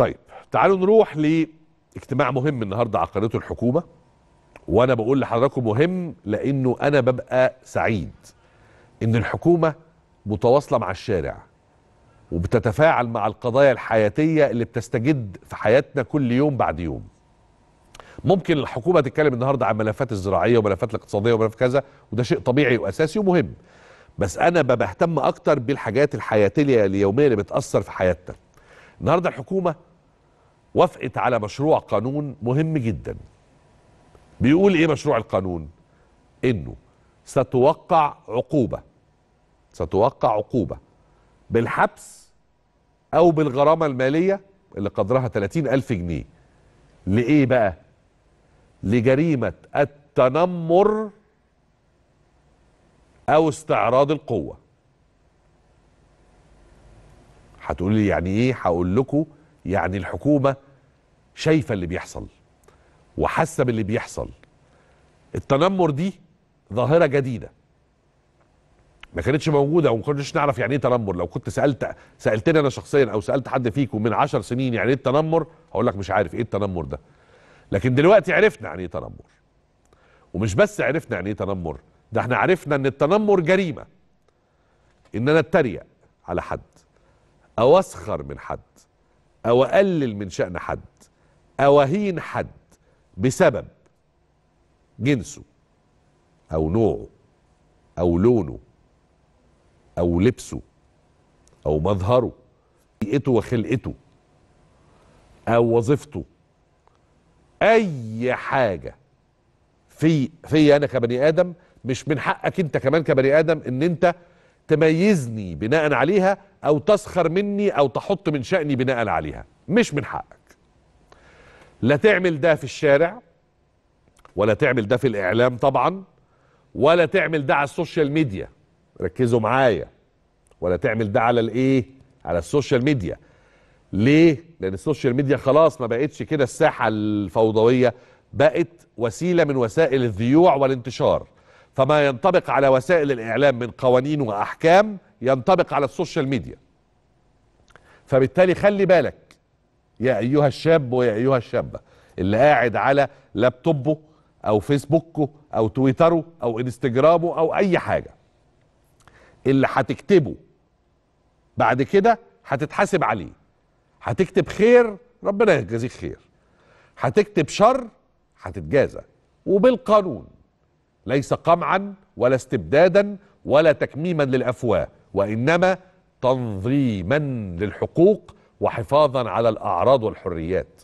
طيب تعالوا نروح لاجتماع مهم النهارده عقدته الحكومه وانا بقول لحضراتكم مهم لانه انا ببقى سعيد ان الحكومه متواصله مع الشارع وبتتفاعل مع القضايا الحياتيه اللي بتستجد في حياتنا كل يوم بعد يوم ممكن الحكومه تتكلم النهارده عن ملفات الزراعيه وملفات الاقتصاديه وملف كذا وده شيء طبيعي واساسي ومهم بس انا بهتم اكتر بالحاجات الحياتيه اليوميه اللي بتاثر في حياتنا النهارده الحكومه وافقت على مشروع قانون مهم جدا بيقول ايه مشروع القانون انه ستوقع عقوبة ستوقع عقوبة بالحبس او بالغرامة المالية اللي قدرها 30 الف جنيه لإيه بقى لجريمة التنمر او استعراض القوة لي يعني ايه هقول لكم يعني الحكومة شايفة اللي بيحصل وحاسة باللي بيحصل التنمر دي ظاهرة جديدة ما كانتش موجودة وما كناش نعرف يعني ايه تنمر لو كنت سألت سألتني أنا شخصيا أو سألت حد فيكم من عشر سنين يعني ايه التنمر هقول لك مش عارف ايه التنمر ده لكن دلوقتي عرفنا يعني ايه تنمر ومش بس عرفنا يعني ايه تنمر ده احنا عرفنا ان التنمر جريمة ان انا اتريق على حد او اسخر من حد او اقلل من شأن حد او اهين حد بسبب جنسه او نوعه او لونه او لبسه او مظهره بيئته وخلقته او وظيفته اي حاجه في في انا كبني ادم مش من حقك انت كمان كبني ادم ان انت تميزني بناء عليها او تسخر مني او تحط من شأني بناء عليها مش من حقك لا تعمل ده في الشارع ولا تعمل ده في الاعلام طبعا ولا تعمل ده على السوشيال ميديا ركزوا معايا ولا تعمل ده على الايه على السوشيال ميديا ليه لان السوشيال ميديا خلاص ما بقتش كده الساحه الفوضويه بقت وسيله من وسائل الذيوع والانتشار فما ينطبق على وسائل الاعلام من قوانين واحكام ينطبق على السوشيال ميديا فبالتالي خلي بالك يا ايها الشاب ويا ايها الشابه اللي قاعد على لابتوبه او فيسبوكه او تويتره او انستجرامه او اي حاجه اللي هتكتبه بعد كده هتتحاسب عليه هتكتب خير ربنا يجازيك خير هتكتب شر هتتجازى وبالقانون ليس قمعا ولا استبدادا ولا تكميما للافواه وانما تنظيما للحقوق وحفاظا على الاعراض والحريات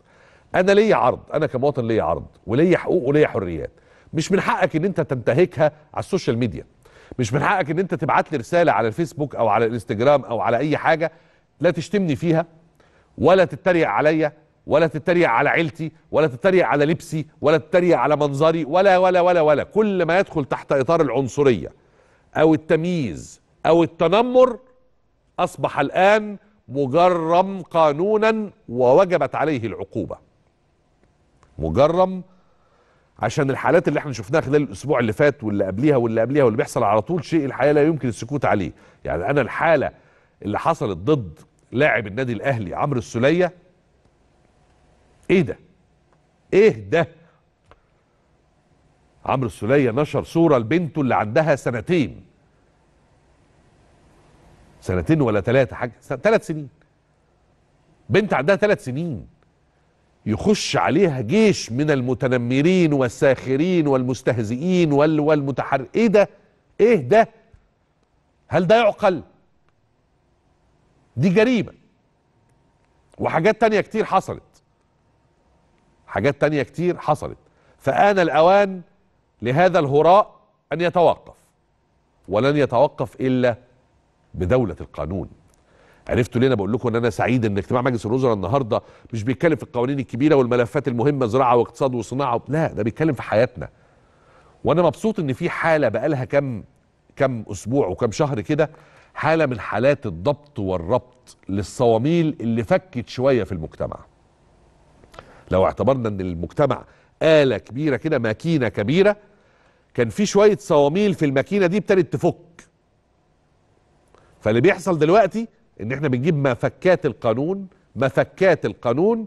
انا ليا عرض انا كمواطن ليا عرض وليا حقوق وليا حريات مش من حقك ان انت تنتهكها على السوشيال ميديا مش من حقك ان انت تبعت لي رساله على الفيسبوك او على الانستجرام او على اي حاجه لا تشتمني فيها ولا تتريق عليا ولا تتريق على عيلتي ولا تتريق على لبسي ولا تتريق على منظري ولا ولا ولا ولا كل ما يدخل تحت إطار العنصرية أو التمييز أو التنمر أصبح الآن مجرم قانونا ووجبت عليه العقوبة مجرم عشان الحالات اللي احنا شفناها خلال الاسبوع اللي فات واللي قبليها واللي قبليها واللي بيحصل على طول شيء الحقيقه لا يمكن السكوت عليه يعني انا الحاله اللي حصلت ضد لاعب النادي الاهلي عمرو السوليه ايه ده ايه ده عمرو السولية نشر صورة لبنته اللي عندها سنتين سنتين ولا ثلاثة حاجة ثلاث سنين بنت عندها ثلاث سنين يخش عليها جيش من المتنمرين والساخرين والمستهزئين وال والمتحر ايه ده ايه ده هل ده يعقل دي جريمة وحاجات تانية كتير حصلت حاجات تانية كتير حصلت فآن الأوان لهذا الهراء أن يتوقف ولن يتوقف إلا بدولة القانون عرفتوا ليه انا بقول لكم ان انا سعيد ان اجتماع مجلس الوزراء النهارده مش بيتكلم في القوانين الكبيره والملفات المهمه زراعه واقتصاد وصناعه لا ده بيتكلم في حياتنا وانا مبسوط ان في حاله بقالها كم كم اسبوع وكم شهر كده حاله من حالات الضبط والربط للصواميل اللي فكت شويه في المجتمع لو اعتبرنا ان المجتمع آلة كبيرة كده ماكينة كبيرة كان في شوية صواميل في الماكينة دي ابتدت تفك فاللي بيحصل دلوقتي ان احنا بنجيب مفكات القانون مفكات القانون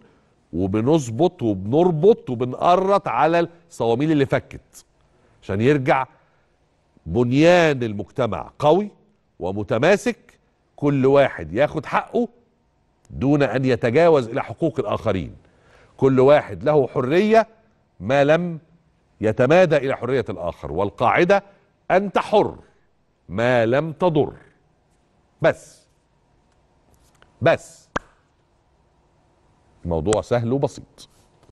وبنظبط وبنربط وبنقرط على الصواميل اللي فكت عشان يرجع بنيان المجتمع قوي ومتماسك كل واحد ياخد حقه دون ان يتجاوز الى حقوق الاخرين كل واحد له حرية ما لم يتمادى إلى حرية الآخر والقاعدة أنت حر ما لم تضر بس بس الموضوع سهل وبسيط